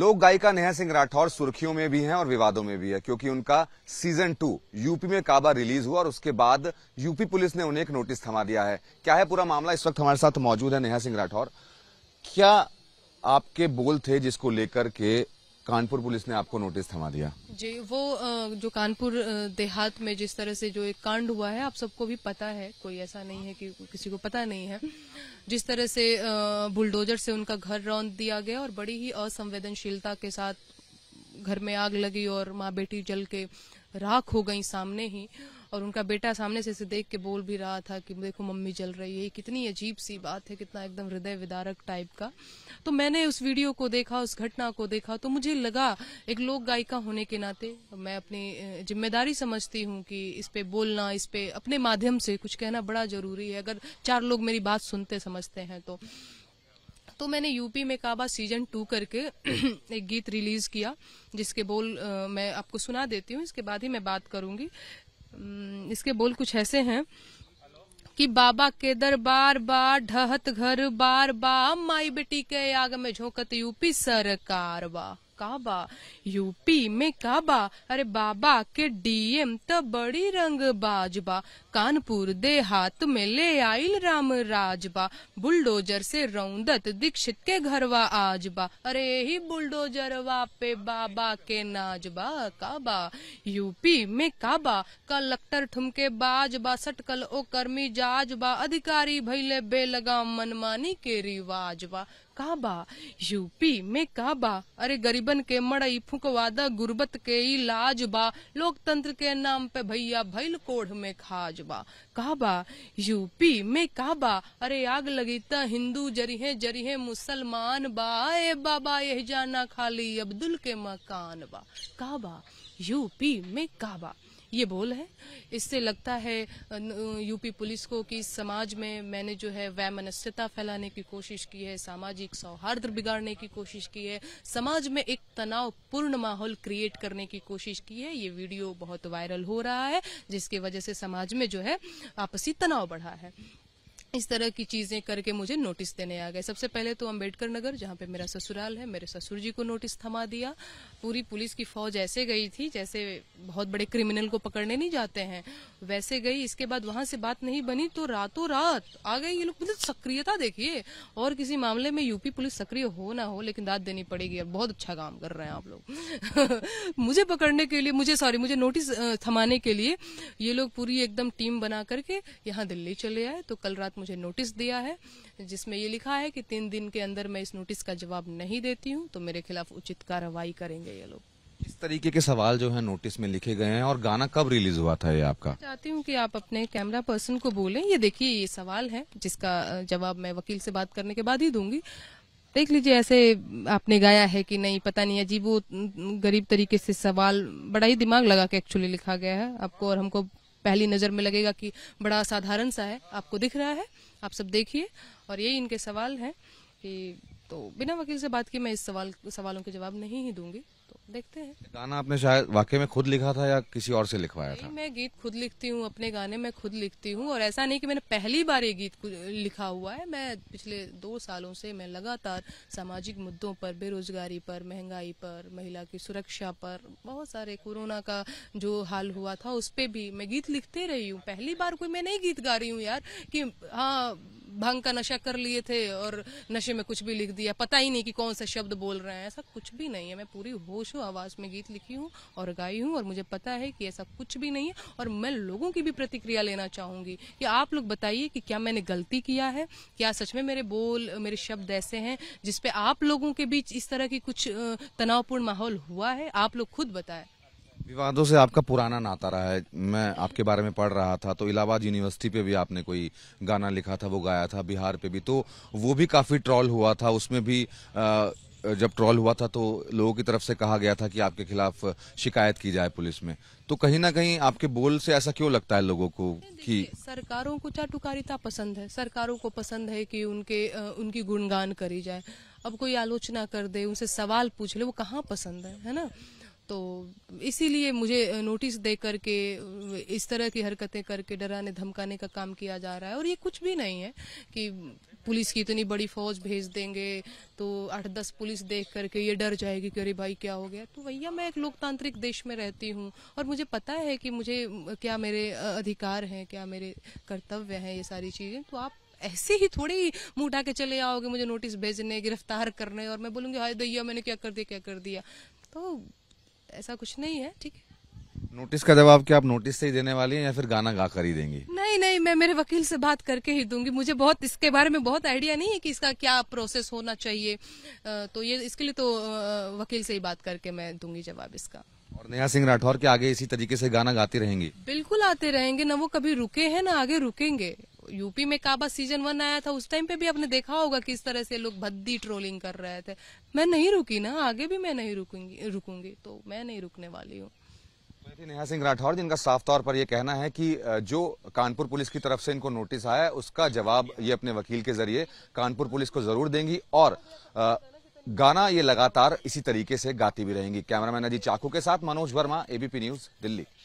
लोक गायिका नेहा सिंह राठौर सुर्खियों में भी हैं और विवादों में भी है क्योंकि उनका सीजन टू यूपी में काबा रिलीज हुआ और उसके बाद यूपी पुलिस ने उन्हें एक नोटिस थमा दिया है क्या है पूरा मामला इस वक्त हमारे साथ मौजूद है नेहा सिंह राठौर क्या आपके बोल थे जिसको लेकर के कानपुर पुलिस ने आपको नोटिस थमा दिया जी वो जो कानपुर देहात में जिस तरह से जो एक कांड हुआ है आप सबको भी पता है कोई ऐसा नहीं है कि किसी को पता नहीं है जिस तरह से बुलडोजर से उनका घर रौंद दिया गया और बड़ी ही असंवेदनशीलता के साथ घर में आग लगी और माँ बेटी जल के राख हो गई सामने ही और उनका बेटा सामने से इसे देख के बोल भी रहा था कि देखो मम्मी जल रही है कितनी अजीब सी बात है कितना एकदम हृदय विदारक टाइप का तो मैंने उस वीडियो को देखा उस घटना को देखा तो मुझे लगा एक लोक गायिका होने के नाते मैं अपनी जिम्मेदारी समझती हूँ कि इस पे बोलना इस पे अपने माध्यम से कुछ कहना बड़ा जरूरी है अगर चार लोग मेरी बात सुनते समझते हैं तो तो मैंने यूपी में काबा सीजन टू करके एक गीत रिलीज किया जिसके बोल आ, मैं आपको सुना देती हूँ इसके बाद ही मैं बात करूंगी हम्म, इसके बोल कुछ ऐसे हैं कि बाबा के दरबार बार ढहत घर बार बा माई बेटी के आग में झोंकत यूपी सरकार बा काबा यूपी में काबा अरे बाबा के डीएम तो बड़ी रंग बाजबा कानपुर दे हाथ में ले आईल राम राजबा बुलडोजर से रौंदत दीक्षित के घरवा आजबा अरे ही बुलडोजर पे बाबा के नाजबा काबा यूपी में काबा कलेक्टर ठुमके बाजबा सटकल ओ कर्मी जाजबा अधिकारी भैले बेलगाम मनमानी के रिवाजबा काबा यूपी में काबा अरे गरीबन के मड़ई फुकवादा गुर्बत के लाज बा लोकतंत्र के नाम पे भैया भैल कोढ़ में खाज बा काबा यूपी में काबा अरे आग लगी त हिंदू जरिहे जरिहे मुसलमान बा ए बाबा यह जाना खाली अब्दुल के मकान बा काबा यूपी में काबा ये बोल है इससे लगता है यूपी पुलिस को कि समाज में मैंने जो है वैमनस्यता फैलाने की कोशिश की है सामाजिक सौहार्द बिगाड़ने की कोशिश की है समाज में एक तनावपूर्ण माहौल क्रिएट करने की कोशिश की है ये वीडियो बहुत वायरल हो रहा है जिसकी वजह से समाज में जो है आपसी तनाव बढ़ा है इस तरह की चीजें करके मुझे नोटिस देने आ गए सबसे पहले तो अम्बेडकर नगर जहाँ पे मेरा ससुराल है मेरे ससुर जी को नोटिस थमा दिया पूरी पुलिस की फौज ऐसे गई थी जैसे बहुत बड़े क्रिमिनल को पकड़ने नहीं जाते हैं वैसे गई इसके बाद वहां से बात नहीं बनी तो रातों रात आ गए ये लोग मतलब सक्रियता देखिए और किसी मामले में यूपी पुलिस सक्रिय हो ना हो लेकिन दाद देनी पड़ेगी और बहुत अच्छा काम कर रहे हैं आप लोग मुझे पकड़ने के लिए मुझे सॉरी मुझे नोटिस थमाने के लिए ये लोग पूरी एकदम टीम बना करके यहाँ दिल्ली चले आए तो कल रात मुझे नोटिस दिया है जिसमें ये लिखा है कि तीन दिन के अंदर मैं इस नोटिस का जवाब नहीं देती हूँ तो मेरे खिलाफ उचित कार्रवाई करेंगे ये लोग किस तरीके के सवाल जो है नोटिस में लिखे गए हैं और गाना कब रिलीज हुआ था ये आपका चाहती हूँ कि आप अपने कैमरा पर्सन को बोलें ये देखिए ये सवाल है जिसका जवाब मैं वकील से बात करने के बाद ही दूंगी देख लीजिए ऐसे आपने गाया है कि नहीं पता नहीं अजीब वो गरीब तरीके से सवाल बड़ा ही दिमाग लगा के एक्चुअली लिखा गया है आपको और हमको पहली नज़र में लगेगा कि बड़ा साधारण सा है आपको दिख रहा है आप सब देखिए और यही इनके सवाल हैं कि तो बिना वकील से बात की मैं इस सवाल सवालों के जवाब नहीं ही दूंगी तो देखते हैं गाना आपने शायद वाकई में खुद लिखा था या किसी और से लिखवाया था मैं गीत खुद लिखती हूँ अपने गाने में खुद लिखती हूँ और ऐसा नहीं कि मैंने पहली बार ये गीत लिखा हुआ है मैं पिछले दो सालों से मैं लगातार सामाजिक मुद्दों पर बेरोजगारी पर महंगाई पर महिला की सुरक्षा पर बहुत सारे कोरोना का जो हाल हुआ था उस पर भी मैं गीत लिखते रही हूँ पहली बार कोई मैं नहीं गीत गा रही हूँ यार की हाँ भंग का नशा कर लिए थे और नशे में कुछ भी लिख दिया पता ही नहीं कि कौन सा शब्द बोल रहे हैं ऐसा कुछ भी नहीं है मैं पूरी होश हूँ आवाज में गीत लिखी हूँ और गाई हूँ और मुझे पता है कि ऐसा कुछ भी नहीं है और मैं लोगों की भी प्रतिक्रिया लेना चाहूंगी कि आप लोग बताइए कि क्या मैंने गलती किया है क्या सच में मेरे बोल मेरे शब्द ऐसे हैं जिसपे आप लोगों के बीच इस तरह की कुछ तनावपूर्ण माहौल हुआ है आप लोग खुद बताएं विवादों से आपका पुराना नाता रहा है मैं आपके बारे में पढ़ रहा था तो इलाहाबाद यूनिवर्सिटी पे भी आपने कोई गाना लिखा था वो गाया था बिहार पे भी तो वो भी काफ़ी ट्रॉल हुआ था उसमें भी आ, जब ट्रॉल हुआ था तो लोगों की तरफ से कहा गया था कि आपके खिलाफ शिकायत की जाए पुलिस में तो कहीं ना कहीं आपके बोल से ऐसा क्यों लगता है लोगों को कि सरकारों को चाटुकारिता पसंद है सरकारों को पसंद है कि उनके उनकी गुणगान करी जाए अब कोई आलोचना कर दे उनसे सवाल पूछ ले वो कहाँ पसंद है है ना तो इसीलिए मुझे नोटिस दे करके इस तरह की हरकतें करके डराने धमकाने का काम किया जा रहा है और ये कुछ भी नहीं है कि पुलिस की इतनी बड़ी फौज भेज देंगे तो आठ दस पुलिस देख करके ये डर जाएगी कि अरे भाई क्या हो गया तो भैया मैं एक लोकतांत्रिक देश में रहती हूँ और मुझे पता है कि मुझे क्या मेरे अधिकार हैं क्या मेरे कर्तव्य हैं ये सारी चीज़ें तो आप ऐसे ही थोड़े ही मुंह उठा के चले आओगे मुझे नोटिस भेजने गिरफ्तार करने और मैं बोलूँगी हाय दैया मैंने क्या कर दिया क्या कर दिया तो ऐसा कुछ नहीं है ठीक है नोटिस का जवाब क्या आप नोटिस से ही देने वाली हैं या फिर गाना गा कर ही देंगी नहीं नहीं मैं मेरे वकील से बात करके ही दूंगी मुझे बहुत इसके बारे में बहुत आइडिया नहीं है कि इसका क्या प्रोसेस होना चाहिए तो ये इसके लिए तो वकील से ही बात करके मैं दूंगी जवाब इसका और नेहा सिंह राठौर के आगे इसी तरीके से गाना गाती रहेंगी बिल्कुल आते रहेंगे ना वो कभी रुके हैं ना आगे रुकेंगे यूपी में काबा सीजन वन आया था उस टाइम पे भी आपने देखा होगा किस तरह से लोग भद्दी ट्रोलिंग कर रहे थे मैं नहीं रुकी ना आगे भी मैं नहीं रुकूंगी रुकूंगी तो मैं नहीं रुकने वाली हूँ नेहा सिंह राठौर जिनका साफ तौर पर यह कहना है कि जो कानपुर पुलिस की तरफ से इनको नोटिस आया है उसका जवाब ये अपने वकील के जरिए कानपुर पुलिस को जरूर देंगी और गाना ये लगातार इसी तरीके से गाती भी रहेंगी कैमरामैन अजी चाकू के साथ मनोज वर्मा एबीपी न्यूज दिल्ली